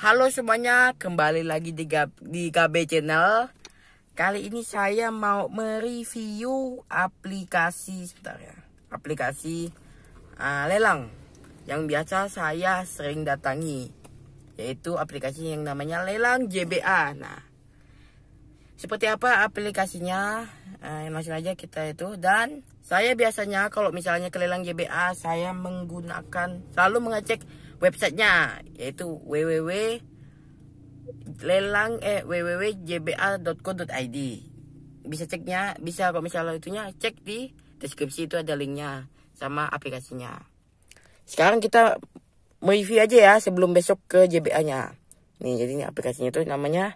Halo semuanya, kembali lagi di, di KB Channel. Kali ini saya mau mereview aplikasi sebentar ya. Aplikasi uh, lelang yang biasa saya sering datangi yaitu aplikasi yang namanya Lelang JBA. Nah, seperti apa aplikasinya? Uh, ah, langsung aja kita itu dan saya biasanya kalau misalnya keliling GBA, saya menggunakan selalu mengecek websitenya yaitu www lelang eh www.jba.co.id bisa ceknya bisa kalau misalnya itunya cek di deskripsi itu ada linknya sama aplikasinya sekarang kita review aja ya sebelum besok ke JBA nya nih jadi ini aplikasinya itu namanya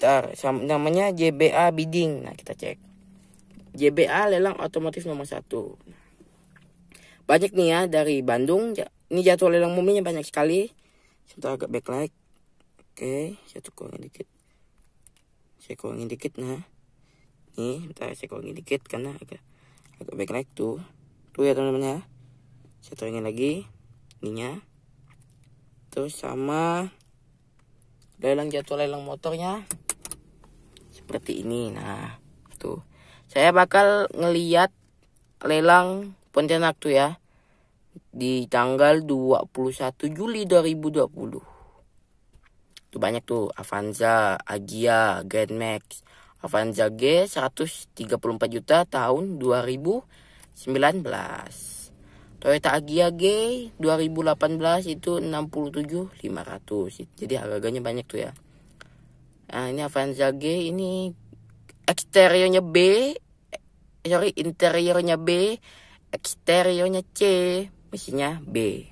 tar, namanya JBA bidding nah kita cek JBA lelang otomotif nomor satu. Banyak nih ya dari Bandung. Ini jadwal lelang muminya banyak sekali. Sebentar agak backlight. Oke, saya kurangin dikit. Saya kurangin dikit nah. Nih, bentar saya kurangin dikit karena agak agak backlight tuh. Tuh ya teman-teman ya. Saya kurangin lagi ininya. Terus sama lelang jadwal lelang motornya seperti ini. Nah, tuh saya bakal ngeliat lelang Pontianak tuh ya di tanggal 21 Juli 2020 itu banyak tuh Avanza, Agia, Grand Max, Avanza G 134 juta tahun 2019 Toyota Agia G 2018 itu 67.500 jadi harganya banyak tuh ya nah ini Avanza G ini eksteriornya B sorry interiornya B eksteriornya C mesinnya B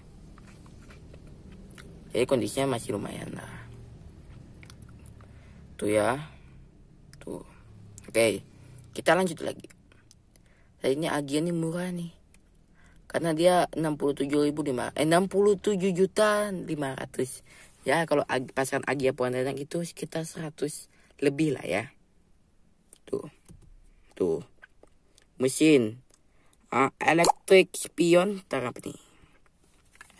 jadi kondisinya masih lumayan lah tuh ya tuh oke okay. kita lanjut lagi tadi ini agian ini murah nih karena dia enam puluh tujuh ribu lima eh, enam puluh tujuh juta lima ratus. ya kalau pasangan Agia Puandanang itu sekitar seratus lebih lah ya Tuh. Mesin. Uh, electric spion. tangkap apa nih?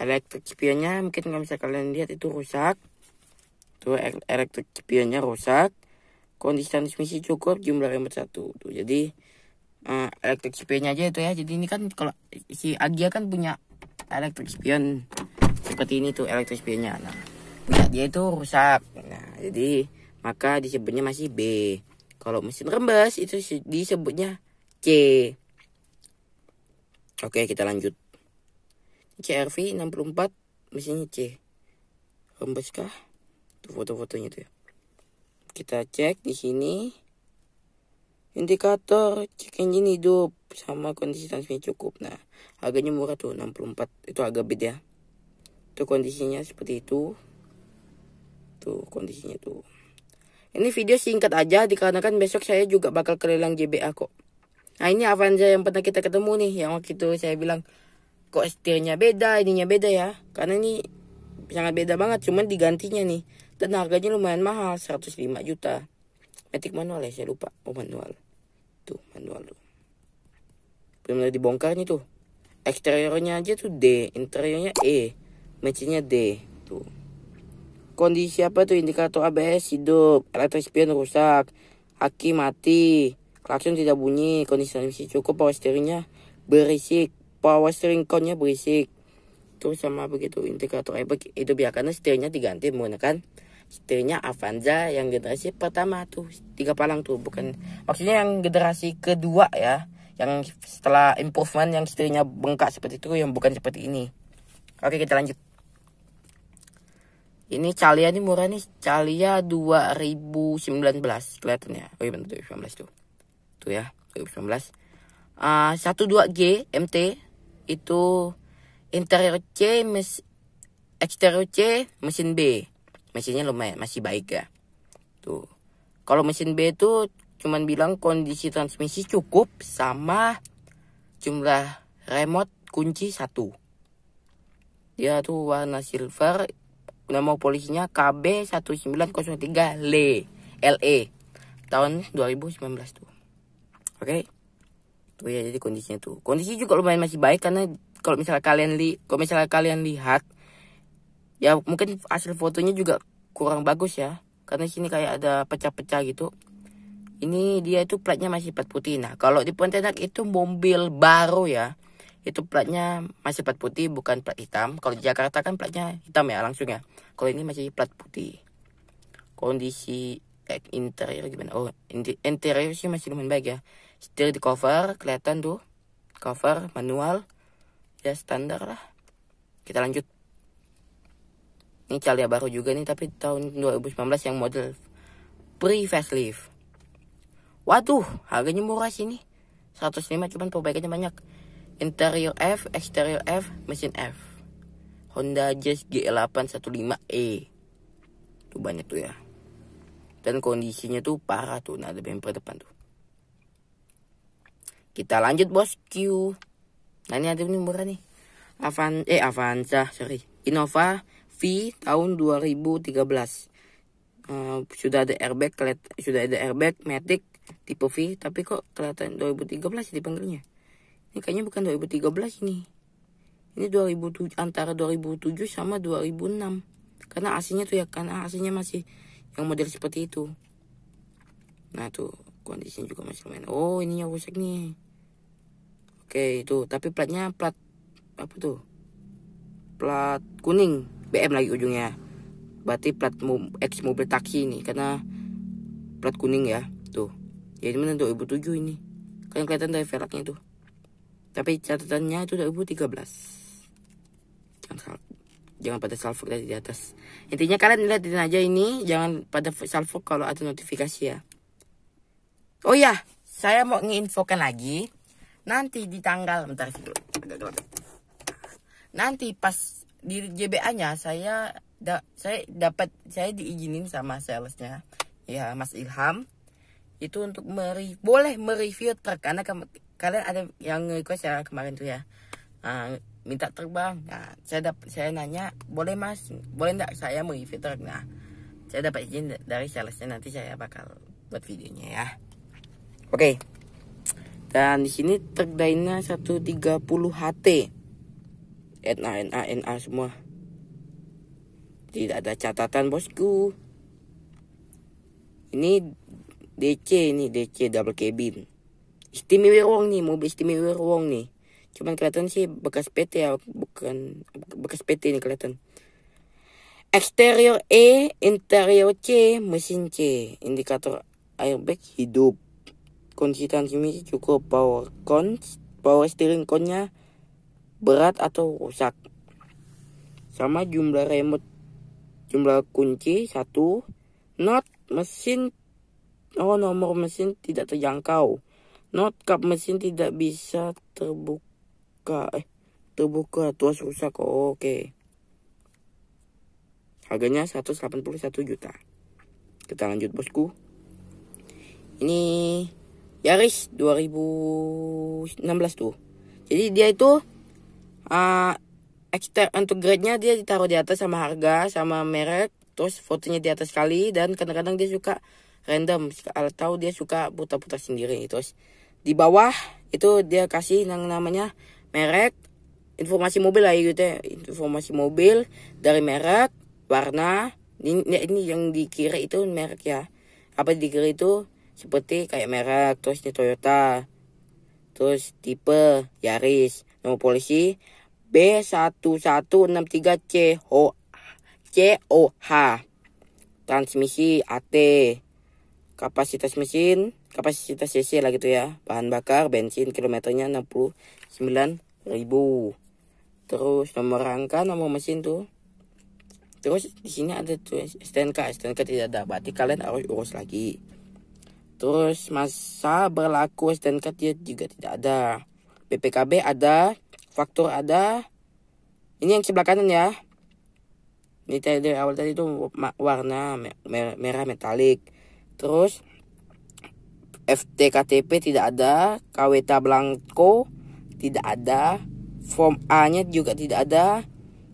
Electric spionnya mungkin kalau bisa kalian lihat itu rusak. Tuh electric spionnya rusak. Kondisi transmisi cukup jumlah remote satu. Tuh jadi uh, electric spionnya aja itu ya. Jadi ini kan kalau si Agia kan punya electric spion seperti ini tuh electric spionnya. Nah, punya dia itu rusak. Nah, jadi maka disebutnya masih B. Kalau mesin rembes itu disebutnya C. Oke, kita lanjut. CRV 64 mesinnya C. Rembes kah? Tuh foto-fotonya tuh ya. Kita cek di sini. Indikator cek engine hidup sama kondisi transmisi cukup. Nah, harganya murah tuh 64. Itu agak beda. Tuh kondisinya seperti itu. Tuh kondisinya tuh. Ini video singkat aja dikarenakan besok saya juga bakal keliling JBA kok. Nah ini Avanza yang pernah kita ketemu nih. Yang waktu itu saya bilang kok setirnya beda, ininya beda ya. Karena ini sangat beda banget. Cuman digantinya nih. Dan harganya lumayan mahal, 105 juta. Metik manual ya, saya lupa. Oh manual. Tuh manual tuh. Belum dibongkar nih tuh. Eksteriornya aja tuh D, interiornya E. Matchingnya D. Tuh kondisi apa tuh indikator ABS hidup, spion rusak, aki mati, klakson tidak bunyi, kondisi transmisi cukup, power steeringnya berisik, power steering connya berisik. Terus sama begitu indikator airbag itu biasanya karena steeringnya diganti menggunakan steeringnya Avanza yang generasi pertama tuh tiga palang tuh bukan maksudnya yang generasi kedua ya yang setelah improvement yang steeringnya bengkak seperti itu yang bukan seperti ini. Oke kita lanjut ini Calia ini murah nih Calia 2019 kelihatannya oh iya bentar 2019 tuh tuh ya 2019 uh, 12G MT itu interior C mes exterior C mesin B mesinnya lumayan masih baik ya tuh kalau mesin B itu cuman bilang kondisi transmisi cukup sama jumlah remote kunci satu dia tuh warna silver nama polisinya KB 1903 LE LE tahun 2019 tuh. Oke. Okay? Tuh ya jadi kondisinya tuh. Kondisi juga lumayan masih baik karena kalau misalnya kalian li kalau misalnya kalian lihat ya mungkin hasil fotonya juga kurang bagus ya. Karena sini kayak ada pecah-pecah gitu. Ini dia itu platnya masih plat putih. Nah, kalau di Pontianak itu mobil baru ya itu platnya masih plat putih bukan plat hitam kalau di Jakarta kan platnya hitam ya langsung ya kalau ini masih plat putih kondisi eh, interior gimana oh interior sih masih lumayan baik ya setir di cover kelihatan tuh cover manual ya standar lah kita lanjut ini Calya baru juga nih tapi tahun 2019 yang model pre facelift waduh harganya murah sih sini 105 cuman perbaikannya banyak interior F, exterior F, mesin F. Honda Jazz G815E. Tuh banyak tuh ya. Dan kondisinya tuh parah tuh, nah ada bumper depan tuh. Kita lanjut bos Q. Nah ini ada ini murah nih. Avan eh Avanza, sorry. Innova V tahun 2013. Uh, eh, sudah ada airbag, sudah ada airbag matic tipe V, tapi kok kelihatan 2013 dipanggilnya. Ini kayaknya bukan 2013 ini. Ini 2007 antara 2007 sama 2006. Karena aslinya tuh ya karena aslinya masih yang model seperti itu. Nah tuh kondisinya juga masih lumayan. Oh ini yang rusak nih. Oke itu tapi platnya plat apa tuh? Plat kuning BM lagi ujungnya. Berarti plat X mobil taksi ini karena plat kuning ya tuh. Jadi ribu 2007 ini. Kalian kelihatan dari velgnya tuh tapi catatannya itu 2013 jangan jangan pada salvo dari di atas intinya kalian lihatin aja ini jangan pada salvo kalau ada notifikasi ya oh ya saya mau nginfokan lagi nanti di tanggal bentar nanti pas di JBA nya saya da, saya dapat saya diizinin sama salesnya ya Mas Ilham itu untuk meri boleh mereview truk karena kalian ada yang request ya kemarin tuh ya uh, minta terbang nah saya dapat saya nanya boleh mas boleh enggak saya mau truk nah saya dapat izin dari salesnya nanti saya bakal buat videonya ya oke okay. dan di sini truk 130 HT NA NA NA semua tidak ada catatan bosku ini DC ini DC double cabin istimewa wong nih mobil istimewa wong nih cuman kelihatan sih bekas PT ya bukan bekas PT ini kelihatan eksterior E interior C mesin C indikator airbag hidup kunci transmisi cukup power con power steering konnya berat atau rusak sama jumlah remote jumlah kunci satu not mesin oh nomor mesin tidak terjangkau Not cup mesin tidak bisa terbuka. Eh, terbuka. Tuas rusak. Oh, Oke. Okay. Harganya 181 juta. Kita lanjut bosku. Ini Yaris 2016 tuh. Jadi dia itu uh, untuk grade-nya dia ditaruh di atas sama harga sama merek. Terus fotonya di atas sekali dan kadang-kadang dia suka random atau dia suka putar-putar sendiri terus di bawah itu dia kasih yang namanya merek informasi mobil lah gitu ya informasi mobil dari merek warna ini, ini yang di kiri itu merek ya apa di kiri itu seperti kayak merek terus ini Toyota terus tipe Yaris nomor polisi b 1163 O H transmisi AT kapasitas mesin kapasitas cc lah gitu ya bahan bakar bensin kilometernya 69.000 terus nomor rangka nomor mesin tuh terus di sini ada tuh STNK STNK tidak ada berarti kalian harus urus lagi terus masa berlaku STNK dia juga tidak ada BPKB ada faktur ada ini yang sebelah kanan ya ini tadi awal tadi itu warna merah metalik terus FTKTP tidak ada, KWT Blanco tidak ada, form A-nya juga tidak ada,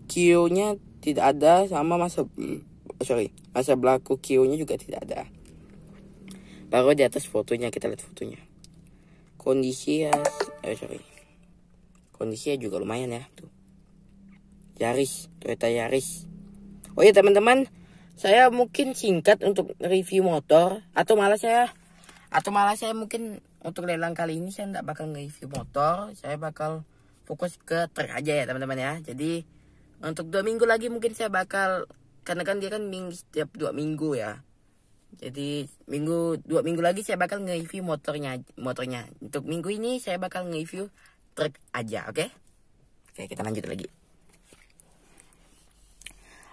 Q-nya tidak ada, sama masa mm, sorry masa berlaku Q-nya juga tidak ada. Baru di atas fotonya kita lihat fotonya. Kondisi ya, eh, sorry, kondisinya juga lumayan ya tuh. Yaris, Toyota Yaris. Oh ya teman-teman, saya mungkin singkat untuk review motor atau malah saya atau malah saya mungkin untuk lelang kali ini saya tidak bakal nge-review motor saya bakal fokus ke truk aja ya teman-teman ya jadi untuk dua minggu lagi mungkin saya bakal karena kan dia kan minggu setiap dua minggu ya jadi minggu dua minggu lagi saya bakal nge-review motornya motornya untuk minggu ini saya bakal nge-review truk aja oke okay? oke kita lanjut lagi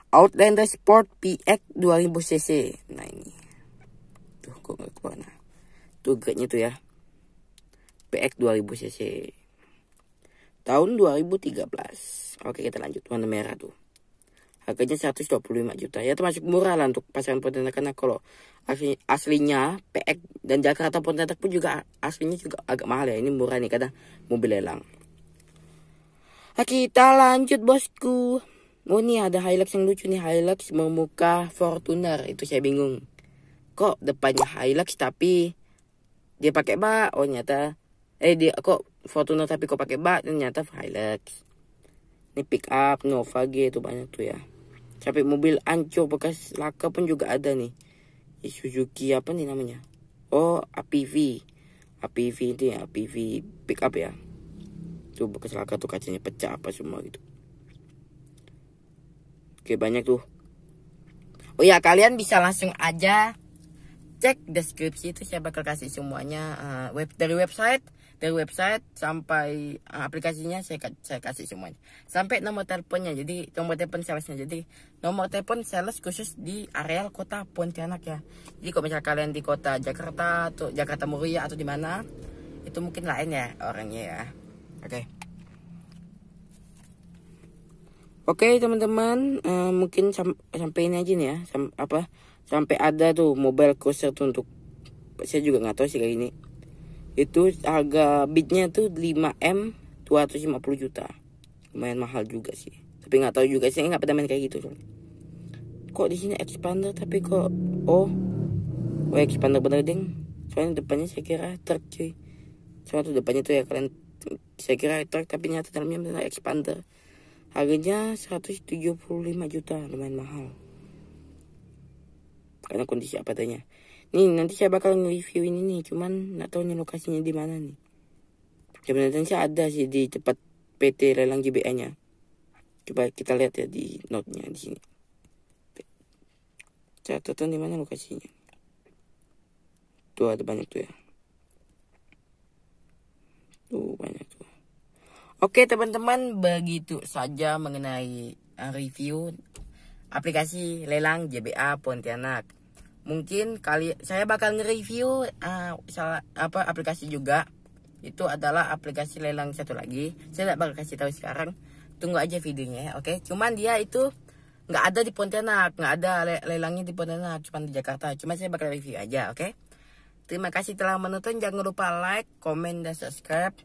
Outlander Sport PX 2000cc. Nah ini. Tuh, kok gak kemana tuh tuh ya PX 2000 cc tahun 2013 oke kita lanjut warna merah tuh harganya 125 juta ya termasuk murah lah untuk pasangan Pontianak karena kalau asli, aslinya PX dan Jakarta Pontianak pun juga aslinya juga agak mahal ya ini murah nih karena mobil lelang nah, kita lanjut bosku oh nih ada Hilux yang lucu nih Hilux memuka Fortuner itu saya bingung kok depannya Hilux tapi dia pakai bak oh nyata eh dia kok Fortuner tapi kok pakai bak ternyata Hilux ini pick up Nova G itu banyak tuh ya tapi mobil Anco bekas laka pun juga ada nih Suzuki apa nih namanya oh APV APV itu ya APV pick up ya tuh bekas laka tuh kacanya pecah apa semua gitu oke banyak tuh oh ya kalian bisa langsung aja cek deskripsi itu saya bakal kasih semuanya uh, web dari website dari website sampai uh, aplikasinya saya saya kasih semuanya sampai nomor teleponnya jadi nomor telepon salesnya jadi nomor telepon sales khusus di areal kota Pontianak ya jadi kalau misalnya kalian di kota Jakarta atau Jakarta Muria atau di mana itu mungkin lain ya orangnya ya oke okay. oke okay, teman-teman uh, mungkin sam sampai ini aja nih ya sam apa sampai ada tuh mobile coaster tuh untuk saya juga nggak tahu sih kayak ini itu harga bitnya tuh 5M 250 juta lumayan mahal juga sih tapi nggak tahu juga sih nggak pernah main kayak gitu kok di sini expander tapi kok oh oh expander bener ding soalnya depannya saya kira truk cuy soalnya tuh depannya tuh ya kalian saya kira truk tapi nyata dalamnya bener expander harganya 175 juta lumayan mahal karena kondisi apa adanya nih nanti saya bakal nge-review ini nih cuman nggak tahu nih lokasinya di mana nih sebenarnya saya ada sih di cepat PT lelang GBA nya coba kita lihat ya di note nya di sini catatan di mana lokasinya tuh ada banyak tuh ya tuh banyak tuh oke teman-teman begitu saja mengenai eh, review aplikasi lelang JBA Pontianak mungkin kali saya bakal nge-review uh, salah apa aplikasi juga itu adalah aplikasi lelang satu lagi saya tidak bakal kasih tahu sekarang tunggu aja videonya oke okay? cuman dia itu nggak ada di Pontianak nggak ada le lelangnya di Pontianak cuman di Jakarta cuma saya bakal review aja oke okay? terima kasih telah menonton jangan lupa like comment dan subscribe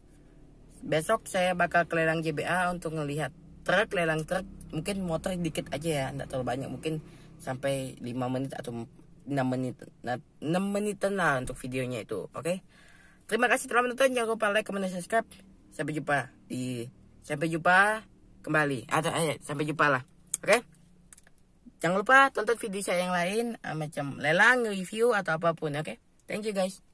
besok saya bakal ke lelang JBA untuk melihat truk lelang truk mungkin motor dikit aja ya nggak terlalu banyak mungkin sampai 5 menit atau 6 menit na, 6 menitan lah untuk videonya itu oke okay? terima kasih telah menonton jangan lupa like comment dan subscribe sampai jumpa di sampai jumpa kembali atau eh, sampai jumpa lah oke okay? jangan lupa tonton video saya yang lain macam lelang review atau apapun oke okay? thank you guys